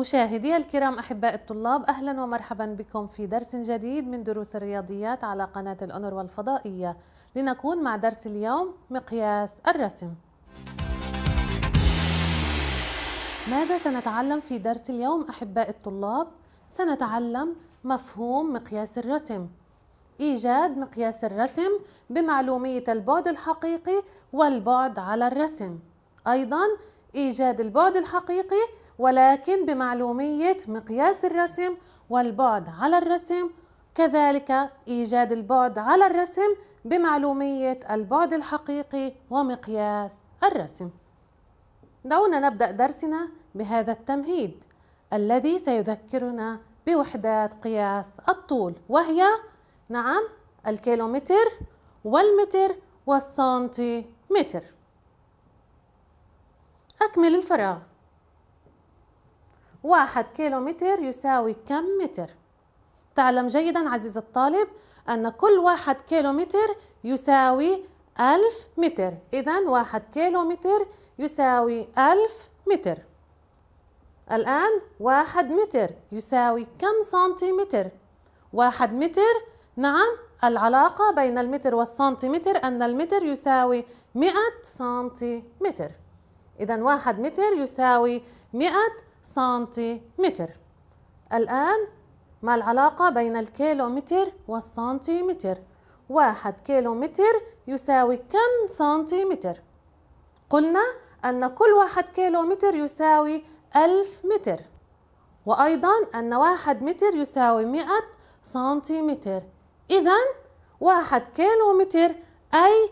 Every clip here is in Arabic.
مشاهدي الكرام أحباء الطلاب أهلا ومرحبا بكم في درس جديد من دروس الرياضيات على قناة الأنر والفضائية لنكون مع درس اليوم مقياس الرسم ماذا سنتعلم في درس اليوم أحباء الطلاب؟ سنتعلم مفهوم مقياس الرسم إيجاد مقياس الرسم بمعلومية البعد الحقيقي والبعد على الرسم أيضا إيجاد البعد الحقيقي ولكن بمعلومية مقياس الرسم والبعد على الرسم كذلك إيجاد البعد على الرسم بمعلومية البعد الحقيقي ومقياس الرسم دعونا نبدأ درسنا بهذا التمهيد الذي سيذكرنا بوحدات قياس الطول وهي نعم الكيلومتر والمتر والسنتيمتر أكمل الفراغ واحد كيلومتر يساوي كم متر؟ تعلم جيدا عزيز الطالب أن كل واحد كيلومتر يساوي ألف متر إذا واحد كيلومتر يساوي ألف متر الآن واحد متر يساوي كم سنتيمتر؟ واحد متر نعم العلاقة بين المتر والسنتيمتر أن المتر يساوي مئة سنتيمتر إذا واحد متر يساوي مئة سنتيمتر الآن ما العلاقة بين الكيلومتر والسنتيمتر واحد كيلومتر يساوي كم سنتيمتر قلنا أن كل واحد كيلومتر يساوي ألف متر وأيضا أن واحد متر يساوي مئة سنتيمتر إذا واحد كيلومتر أي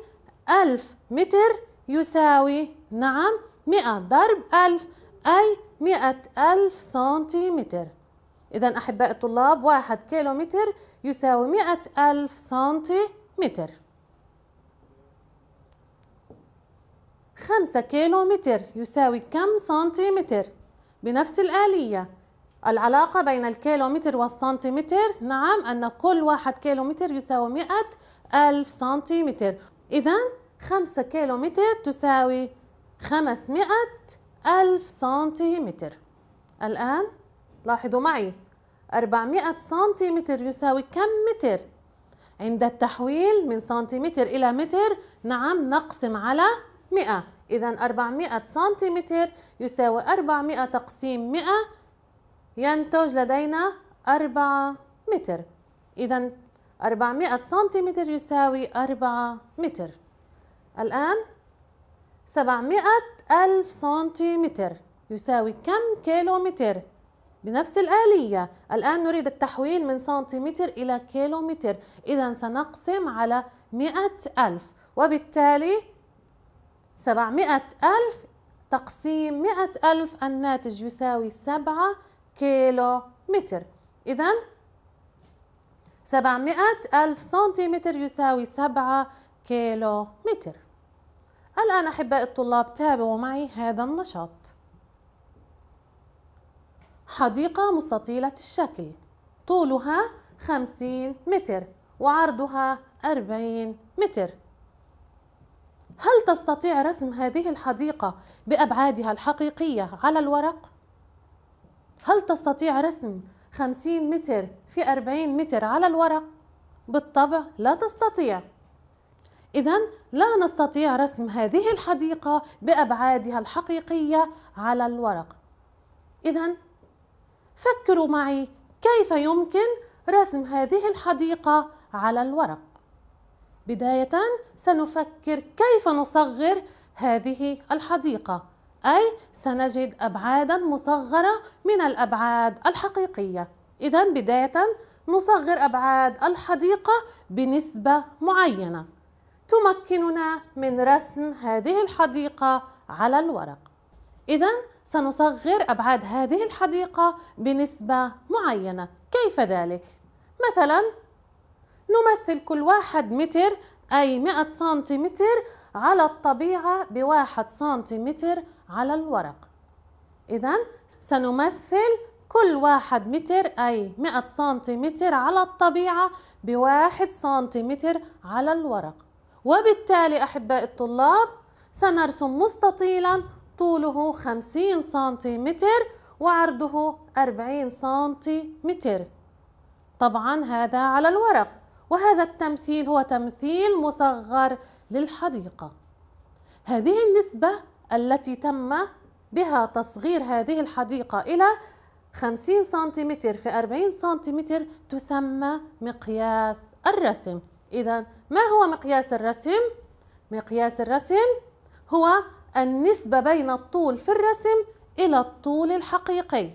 ألف متر يساوي نعم مئة ضرب ألف أي مئة ألف سنتيمتر إذا أحباء الطلاب واحد كيلومتر يساوي مئة ألف سنتيمتر خمسة كيلومتر يساوي كم سنتيمتر بنفس الآلية العلاقة بين الكيلومتر والسنتيمتر نعم أن كل واحد كيلومتر يساوي مئة ألف سنتيمتر إذا خمسة كيلومتر تساوي خمسمائة ألف سنتيمتر الآن لاحظوا معي 400 سنتيمتر يساوي كم متر؟ عند التحويل من سنتيمتر إلى متر نعم نقسم على 100 إذا 400 سنتيمتر يساوي 400 تقسيم 100 ينتج لدينا 4 متر إذا 400 سنتيمتر يساوي 4 متر الآن 700 ألف سنتيمتر يساوي كم كيلومتر بنفس الآلية الآن نريد التحويل من سنتيمتر إلى كيلومتر إذا سنقسم على مئة ألف وبالتالي سبعمائة ألف تقسيم مئة ألف الناتج يساوي سبعة كيلو متر إذا سبعمائة ألف سنتيمتر يساوي سبعة كيلو متر الآن أحباء الطلاب تابعوا معي هذا النشاط حديقة مستطيلة الشكل طولها 50 متر وعرضها 40 متر هل تستطيع رسم هذه الحديقة بأبعادها الحقيقية على الورق؟ هل تستطيع رسم 50 متر في 40 متر على الورق؟ بالطبع لا تستطيع إذا لا نستطيع رسم هذه الحديقة بأبعادها الحقيقية على الورق إذا فكروا معي كيف يمكن رسم هذه الحديقة على الورق بداية سنفكر كيف نصغر هذه الحديقة أي سنجد أبعادا مصغرة من الأبعاد الحقيقية إذا بداية نصغر أبعاد الحديقة بنسبة معينة تمكننا من رسم هذه الحديقة على الورق إذا سنصغر أبعاد هذه الحديقة بنسبة معينة كيف ذلك؟ مثلا نمثل كل واحد متر أي 100 سنتيمتر على الطبيعة بواحد سنتيمتر على الورق إذا سنمثل كل واحد متر أي 100 سنتيمتر على الطبيعة بواحد سنتيمتر على الورق وبالتالي أحباء الطلاب سنرسم مستطيلا طوله 50 سنتيمتر وعرضه 40 سنتيمتر طبعا هذا على الورق وهذا التمثيل هو تمثيل مصغر للحديقة هذه النسبة التي تم بها تصغير هذه الحديقة إلى 50 سنتيمتر في 40 سنتيمتر تسمى مقياس الرسم إذا ما هو مقياس الرسم؟ مقياس الرسم هو النسبة بين الطول في الرسم إلى الطول الحقيقي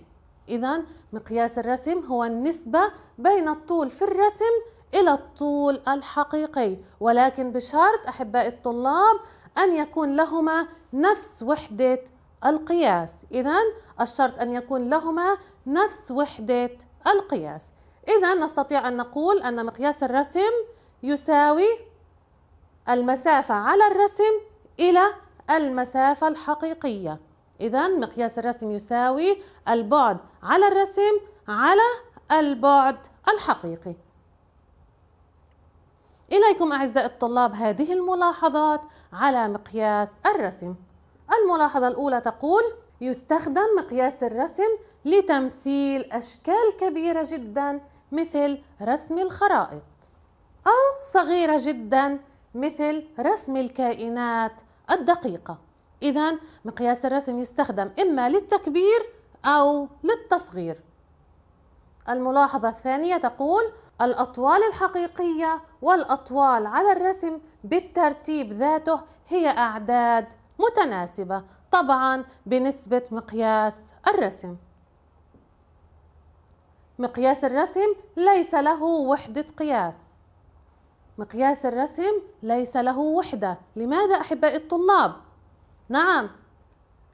إذا مقياس الرسم هو النسبة بين الطول في الرسم إلى الطول الحقيقي ولكن بشرط أحباء الطلاب أن يكون لهما نفس وحدة القياس إذا الشرط أن يكون لهما نفس وحدة القياس إذا نستطيع أن نقول أن مقياس الرسم يساوي المسافة على الرسم إلى المسافة الحقيقية إذا مقياس الرسم يساوي البعد على الرسم على البعد الحقيقي إليكم أعزائي الطلاب هذه الملاحظات على مقياس الرسم الملاحظة الأولى تقول يستخدم مقياس الرسم لتمثيل أشكال كبيرة جدا مثل رسم الخرائط أو صغيرة جدا مثل رسم الكائنات الدقيقة إذا مقياس الرسم يستخدم إما للتكبير أو للتصغير الملاحظة الثانية تقول الأطوال الحقيقية والأطوال على الرسم بالترتيب ذاته هي أعداد متناسبة طبعا بنسبة مقياس الرسم مقياس الرسم ليس له وحدة قياس مقياس الرسم ليس له وحدة لماذا أحبائي الطلاب؟ نعم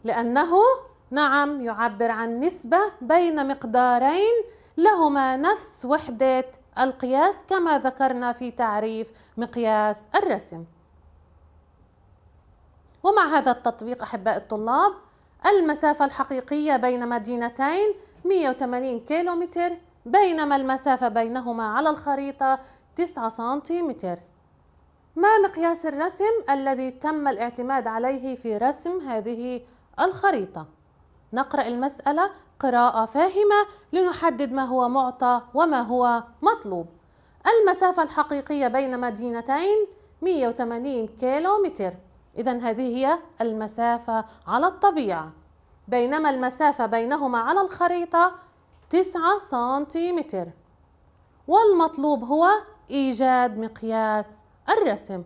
لأنه نعم يعبر عن نسبة بين مقدارين لهما نفس وحدة القياس كما ذكرنا في تعريف مقياس الرسم ومع هذا التطبيق أحباء الطلاب المسافة الحقيقية بين مدينتين 180 كيلومتر بينما المسافة بينهما على الخريطة 9 سنتيمتر ما مقياس الرسم الذي تم الاعتماد عليه في رسم هذه الخريطة؟ نقرأ المسألة قراءة فاهمة لنحدد ما هو معطى وما هو مطلوب المسافة الحقيقية بين مدينتين 180 كيلو متر إذا هذه هي المسافة على الطبيعة بينما المسافة بينهما على الخريطة 9 سنتيمتر والمطلوب هو إيجاد مقياس الرسم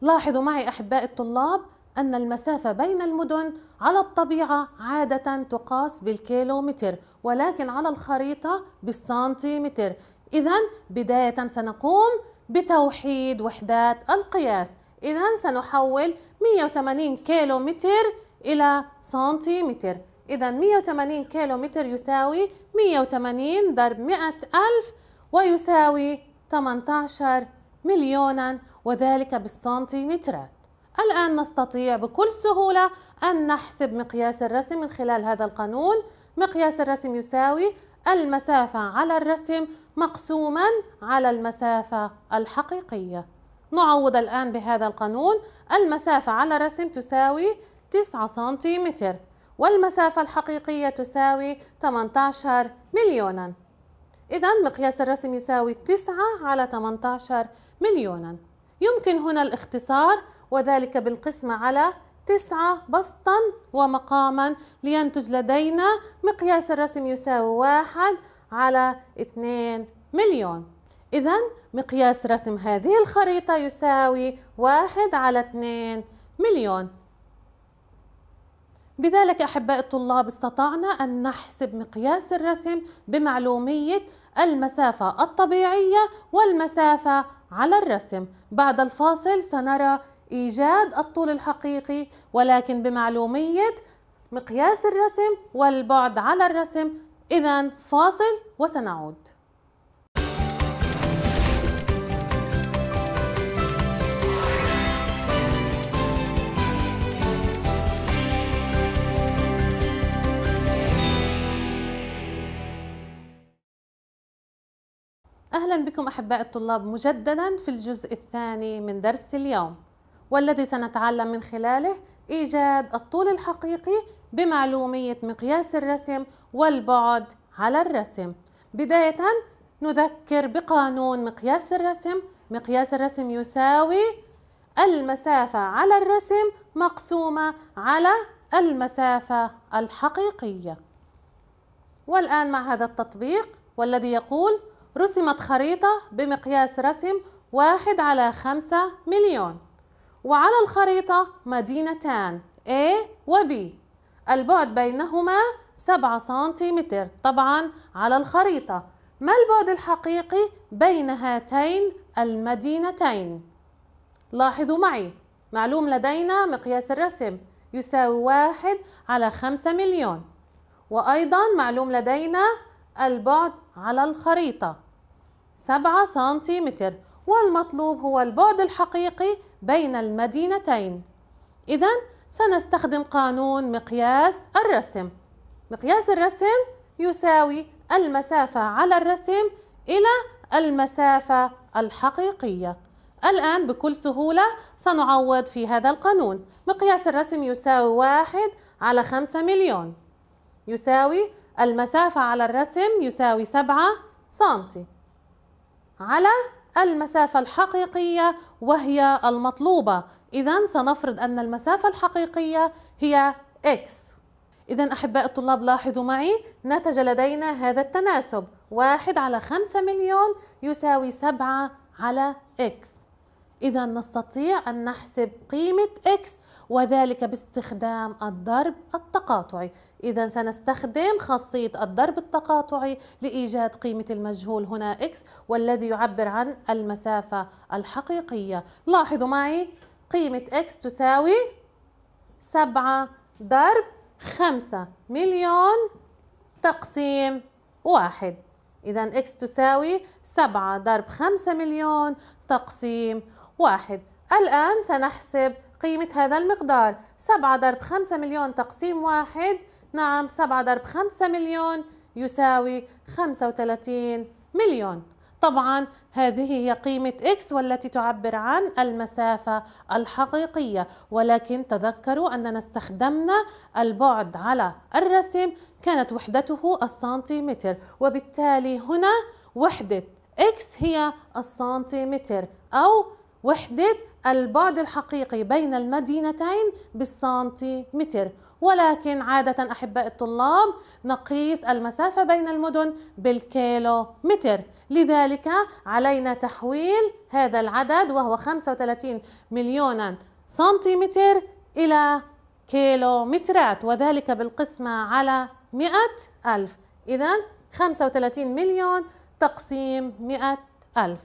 لاحظوا معي أحباء الطلاب أن المسافة بين المدن على الطبيعة عادة تقاس بالكيلومتر ولكن على الخريطة بالسنتيمتر إذا بداية سنقوم بتوحيد وحدات القياس إذا سنحول 180 كيلومتر إلى سنتيمتر إذا 180 كيلومتر يساوي 180 ضرب 100 ألف ويساوي 18 مليونا وذلك بالسنتيمترات الآن نستطيع بكل سهولة أن نحسب مقياس الرسم من خلال هذا القانون مقياس الرسم يساوي المسافة على الرسم مقسوما على المسافة الحقيقية نعوض الآن بهذا القانون المسافة على الرسم تساوي 9 سنتيمتر والمسافة الحقيقية تساوي 18 مليونا إذا مقياس الرسم يساوي 9 على 18 مليونا يمكن هنا الاختصار وذلك بالقسمة على 9 بسطا ومقاما لينتج لدينا مقياس الرسم يساوي 1 على 2 مليون إذا مقياس رسم هذه الخريطة يساوي 1 على 2 مليون بذلك أحباء الطلاب استطعنا أن نحسب مقياس الرسم بمعلومية المسافة الطبيعية والمسافة على الرسم بعد الفاصل سنرى إيجاد الطول الحقيقي ولكن بمعلومية مقياس الرسم والبعد على الرسم إذا فاصل وسنعود أهلا بكم أحباء الطلاب مجددا في الجزء الثاني من درس اليوم والذي سنتعلم من خلاله إيجاد الطول الحقيقي بمعلومية مقياس الرسم والبعد على الرسم بداية نذكر بقانون مقياس الرسم مقياس الرسم يساوي المسافة على الرسم مقسومة على المسافة الحقيقية والآن مع هذا التطبيق والذي يقول رسمت خريطة بمقياس رسم واحد على خمسة مليون وعلى الخريطة مدينتان A و B البعد بينهما سبعة سنتيمتر طبعا على الخريطة ما البعد الحقيقي بين هاتين المدينتين؟ لاحظوا معي معلوم لدينا مقياس الرسم يساوي واحد على خمسة مليون وأيضا معلوم لدينا البعد على الخريطة 7 سنتيمتر والمطلوب هو البعد الحقيقي بين المدينتين إذا سنستخدم قانون مقياس الرسم مقياس الرسم يساوي المسافة على الرسم إلى المسافة الحقيقية الآن بكل سهولة سنعوض في هذا القانون مقياس الرسم يساوي واحد على خمسة مليون يساوي المسافة على الرسم يساوي 7 سنتي على المسافة الحقيقية وهي المطلوبة إذا سنفرض أن المسافة الحقيقية هي x إذا أحباء الطلاب لاحظوا معي نتج لدينا هذا التناسب واحد على خمسة مليون يساوي سبعة على x إذا نستطيع أن نحسب قيمة x وذلك باستخدام الضرب التقاطعي إذا سنستخدم خاصية الضرب التقاطعي لإيجاد قيمة المجهول هنا x والذي يعبر عن المسافة الحقيقية لاحظوا معي قيمة x تساوي 7 ضرب 5 مليون تقسيم واحد إذا x تساوي 7 ضرب 5 مليون تقسيم واحد الآن سنحسب قيمة هذا المقدار سبعة ضرب خمسة مليون تقسيم واحد نعم سبعة ضرب خمسة مليون يساوي خمسة وثلاثين مليون طبعا هذه هي قيمة X والتي تعبر عن المسافة الحقيقية ولكن تذكروا أننا استخدمنا البعد على الرسم كانت وحدته السنتيمتر وبالتالي هنا وحدة X هي السنتيمتر أو وحدة البعد الحقيقي بين المدينتين بالسنتيمتر ولكن عادة أحباء الطلاب نقيس المسافة بين المدن بالكيلو متر لذلك علينا تحويل هذا العدد وهو 35 مليونا سنتيمتر إلى كيلومترات وذلك بالقسمة على 100 ألف إذا 35 مليون تقسيم 100 ألف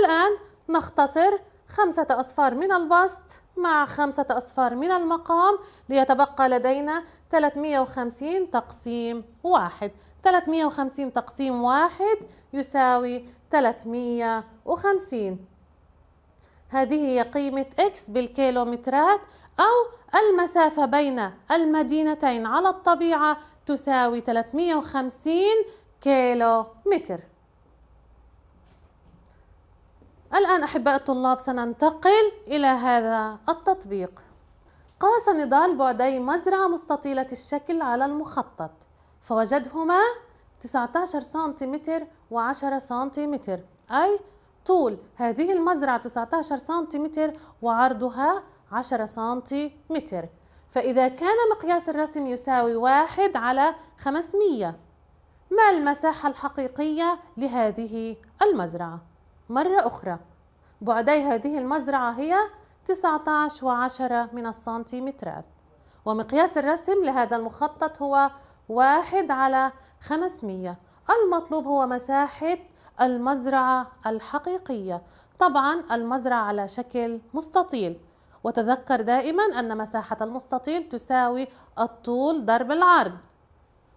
الآن نختصر خمسة أصفار من البسط مع خمسة أصفار من المقام ليتبقى لدينا 350 تقسيم واحد 350 تقسيم واحد يساوي 350 هذه هي قيمة x بالكيلومترات أو المسافة بين المدينتين على الطبيعة تساوي 350 كيلو متر الآن أحباء الطلاب سننتقل إلى هذا التطبيق قاس نضال بعدي مزرعة مستطيلة الشكل على المخطط فوجدهما 19 سنتيمتر و10 سنتيمتر أي طول هذه المزرعة 19 سنتيمتر وعرضها 10 سنتيمتر فإذا كان مقياس الرسم يساوي واحد على 500 ما المساحة الحقيقية لهذه المزرعة؟ مرة أخرى بعدي هذه المزرعة هي 19 وعشرة من السنتيمترات ومقياس الرسم لهذا المخطط هو واحد على 500 المطلوب هو مساحة المزرعة الحقيقية طبعا المزرعة على شكل مستطيل وتذكر دائما أن مساحة المستطيل تساوي الطول ضرب العرض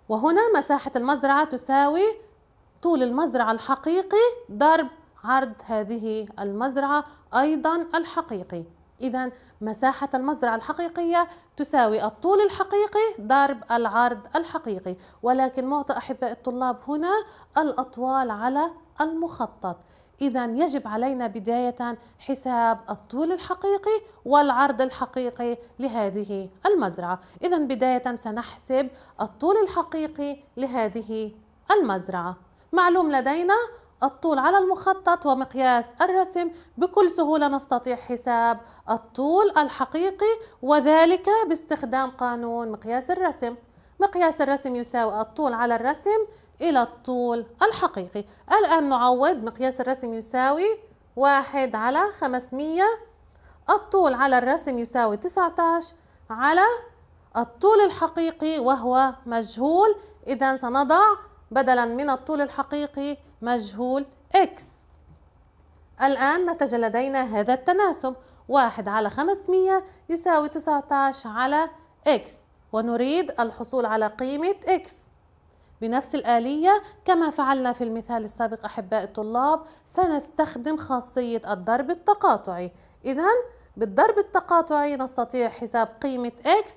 وهنا مساحة المزرعة تساوي طول المزرعة الحقيقي ضرب عرض هذه المزرعة أيضا الحقيقي إذا مساحة المزرعة الحقيقية تساوي الطول الحقيقي ضرب العرض الحقيقي ولكن معطى أحباء الطلاب هنا الأطوال على المخطط إذا يجب علينا بداية حساب الطول الحقيقي والعرض الحقيقي لهذه المزرعة إذا بداية سنحسب الطول الحقيقي لهذه المزرعة معلوم لدينا الطول على المخطط ومقياس الرسم بكل سهولة نستطيع حساب الطول الحقيقي وذلك باستخدام قانون مقياس الرسم مقياس الرسم يساوي الطول على الرسم إلى الطول الحقيقي الآن نعوض مقياس الرسم يساوي 1 على 500 الطول على الرسم يساوي 19 على الطول الحقيقي وهو مجهول إذا سنضع بدلا من الطول الحقيقي مجهول x الآن نتج لدينا هذا التناسب واحد على 500 يساوي 19 على x ونريد الحصول على قيمة x بنفس الآلية كما فعلنا في المثال السابق أحباء الطلاب سنستخدم خاصية الضرب التقاطعي إذا بالضرب التقاطعي نستطيع حساب قيمة x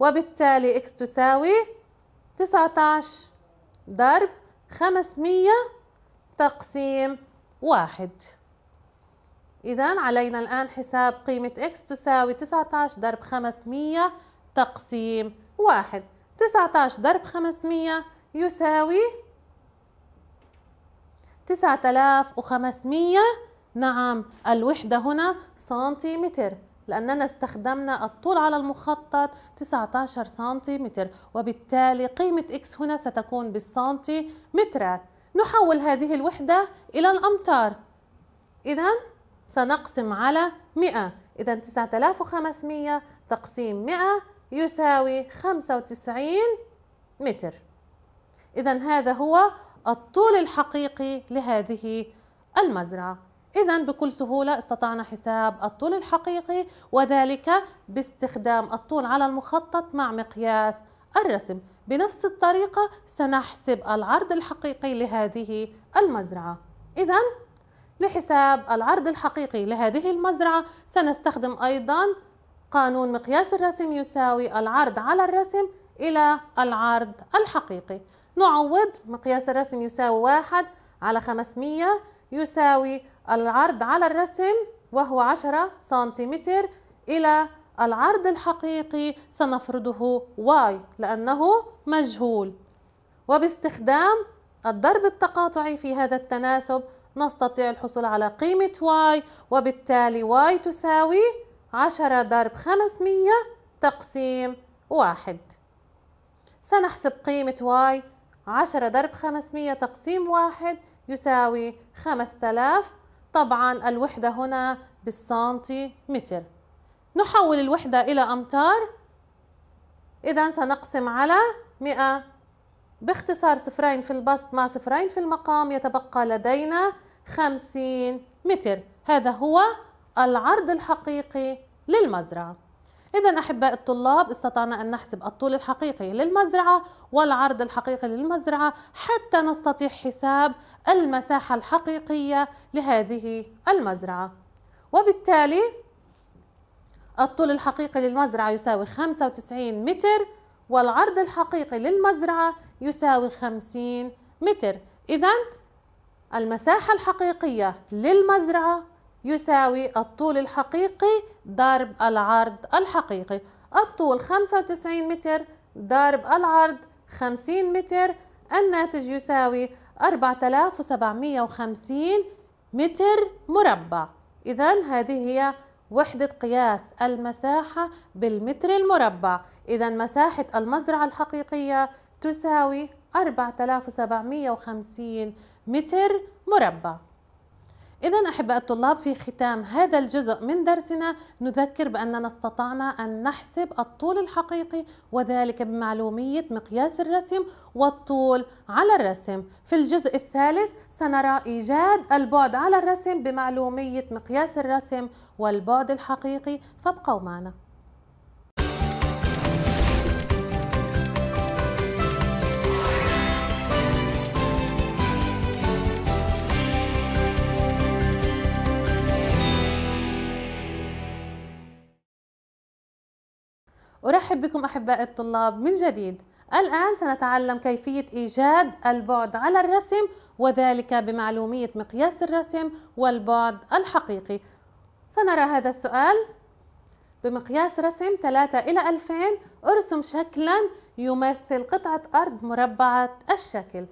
وبالتالي x تساوي 19 ضرب 500 تقسيم واحد إذا علينا الآن حساب قيمة x تساوي 19 ضرب 500 تقسيم واحد 19 ضرب 500 يساوي 9500 نعم الوحدة هنا سنتيمتر لأننا استخدمنا الطول على المخطط 19 سنتيمتر وبالتالي قيمة x هنا ستكون بالسنتيمترات نحول هذه الوحدة إلى الأمتار إذا سنقسم على 100 إذا 9500 تقسيم 100 يساوي 95 متر إذا هذا هو الطول الحقيقي لهذه المزرعة إذا بكل سهولة استطعنا حساب الطول الحقيقي وذلك باستخدام الطول على المخطط مع مقياس الرسم بنفس الطريقة سنحسب العرض الحقيقي لهذه المزرعة إذا لحساب العرض الحقيقي لهذه المزرعة سنستخدم أيضا قانون مقياس الرسم يساوي العرض على الرسم إلى العرض الحقيقي نعوض مقياس الرسم يساوي واحد على 500 يساوي العرض على الرسم وهو 10 سنتيمتر إلى العرض الحقيقي سنفرضه y لأنه مجهول وباستخدام الضرب التقاطعي في هذا التناسب نستطيع الحصول على قيمة y وبالتالي y تساوي 10 ضرب 500 تقسيم واحد سنحسب قيمة y 10 ضرب 500 تقسيم واحد يساوي 5000 طبعا الوحدة هنا بالسنتيمتر نحول الوحدة إلى أمتار إذا سنقسم على 100 باختصار صفرين في البسط مع صفرين في المقام يتبقى لدينا 50 متر هذا هو العرض الحقيقي للمزرعة إذا أحباء الطلاب استطعنا أن نحسب الطول الحقيقي للمزرعة والعرض الحقيقي للمزرعة حتى نستطيع حساب المساحة الحقيقية لهذه المزرعة وبالتالي الطول الحقيقي للمزرعة يساوي 95 متر والعرض الحقيقي للمزرعة يساوي 50 متر إذا المساحة الحقيقية للمزرعة يساوي الطول الحقيقي ضرب العرض الحقيقي الطول 95 متر ضرب العرض 50 متر الناتج يساوي 4750 متر مربع إذا هذه هي وحدة قياس المساحة بالمتر المربع إذا مساحة المزرعة الحقيقية تساوي 4750 متر مربع إذا أحباء الطلاب في ختام هذا الجزء من درسنا نذكر بأننا استطعنا أن نحسب الطول الحقيقي وذلك بمعلومية مقياس الرسم والطول على الرسم في الجزء الثالث سنرى إيجاد البعد على الرسم بمعلومية مقياس الرسم والبعد الحقيقي فابقوا معنا أرحب بكم أحباء الطلاب من جديد الآن سنتعلم كيفية إيجاد البعد على الرسم وذلك بمعلومية مقياس الرسم والبعد الحقيقي سنرى هذا السؤال بمقياس رسم 3 إلى 2000 ارسم شكلا يمثل قطعة أرض مربعة الشكل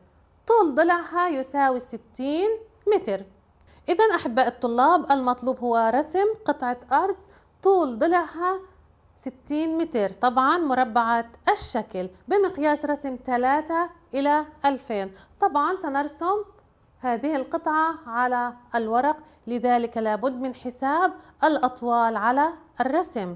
طول ضلعها يساوي 60 متر إذا أحباء الطلاب المطلوب هو رسم قطعة أرض طول ضلعها 60 متر طبعا مربعة الشكل بمقياس رسم 3 إلى 2000 طبعا سنرسم هذه القطعة على الورق لذلك لابد من حساب الأطوال على الرسم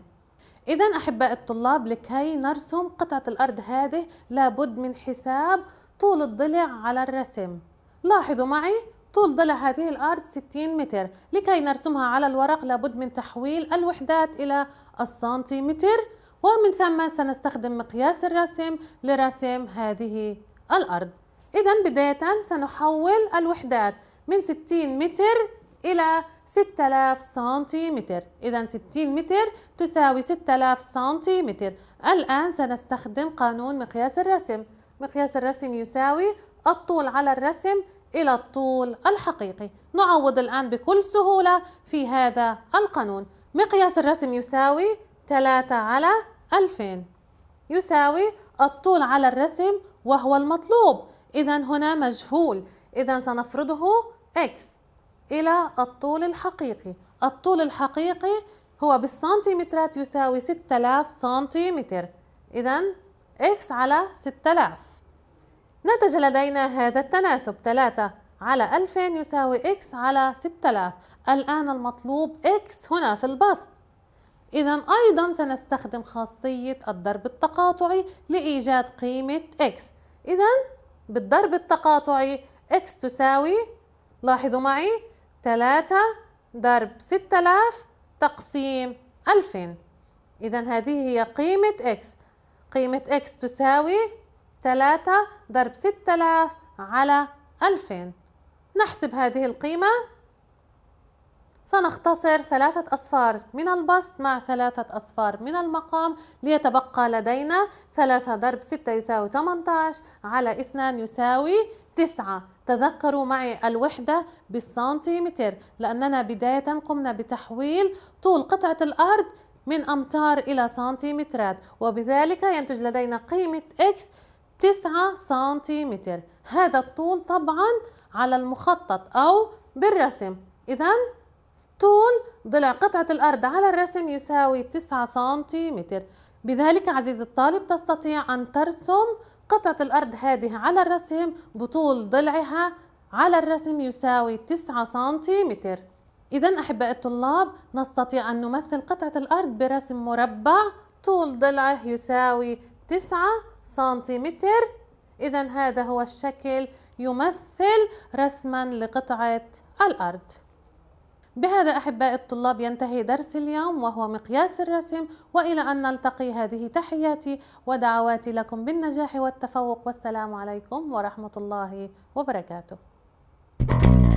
إذا أحباء الطلاب لكي نرسم قطعة الأرض هذه لابد من حساب طول الضلع على الرسم لاحظوا معي طول ضلع هذه الأرض 60 متر لكي نرسمها على الورق لابد من تحويل الوحدات إلى السنتيمتر ومن ثم سنستخدم مقياس الرسم لرسم هذه الأرض إذا بداية سنحول الوحدات من 60 متر إلى 6000 سنتيمتر إذا 60 متر تساوي 6000 سنتيمتر الآن سنستخدم قانون مقياس الرسم مقياس الرسم يساوي الطول على الرسم إلى الطول الحقيقي نعوض الآن بكل سهولة في هذا القانون مقياس الرسم يساوي 3 على 2000 يساوي الطول على الرسم وهو المطلوب إذا هنا مجهول إذا سنفرضه X إلى الطول الحقيقي الطول الحقيقي هو بالسنتيمترات يساوي 6000 سنتيمتر إذا X على 6000 نتج لدينا هذا التناسب 3 على 2000 يساوي x على 6000 الآن المطلوب x هنا في البسط إذا أيضا سنستخدم خاصية الضرب التقاطعي لإيجاد قيمة x إذا بالضرب التقاطعي x تساوي لاحظوا معي 3 ضرب 6000 تقسيم 2000 إذا هذه هي قيمة x قيمة x تساوي 3 ضرب 6000 على 2000 نحسب هذه القيمة سنختصر ثلاثة أصفار من البسط مع ثلاثة أصفار من المقام ليتبقى لدينا ثلاثة ضرب ستة يساوي 18 على اثنان يساوي تسعة تذكروا معي الوحدة بالسنتيمتر لأننا بداية قمنا بتحويل طول قطعة الأرض من أمتار إلى سنتيمترات وبذلك ينتج لدينا قيمة إكس 9 سنتيمتر هذا الطول طبعا على المخطط أو بالرسم إذا طول ضلع قطعة الأرض على الرسم يساوي 9 سنتيمتر بذلك عزيزي الطالب تستطيع أن ترسم قطعة الأرض هذه على الرسم بطول ضلعها على الرسم يساوي 9 سنتيمتر إذا أحباء الطلاب نستطيع أن نمثل قطعة الأرض برسم مربع طول ضلعه يساوي 9 سنتيمتر إذا هذا هو الشكل يمثل رسما لقطعة الأرض بهذا أحبائي الطلاب ينتهي درس اليوم وهو مقياس الرسم وإلى أن نلتقي هذه تحياتي ودعواتي لكم بالنجاح والتفوق والسلام عليكم ورحمة الله وبركاته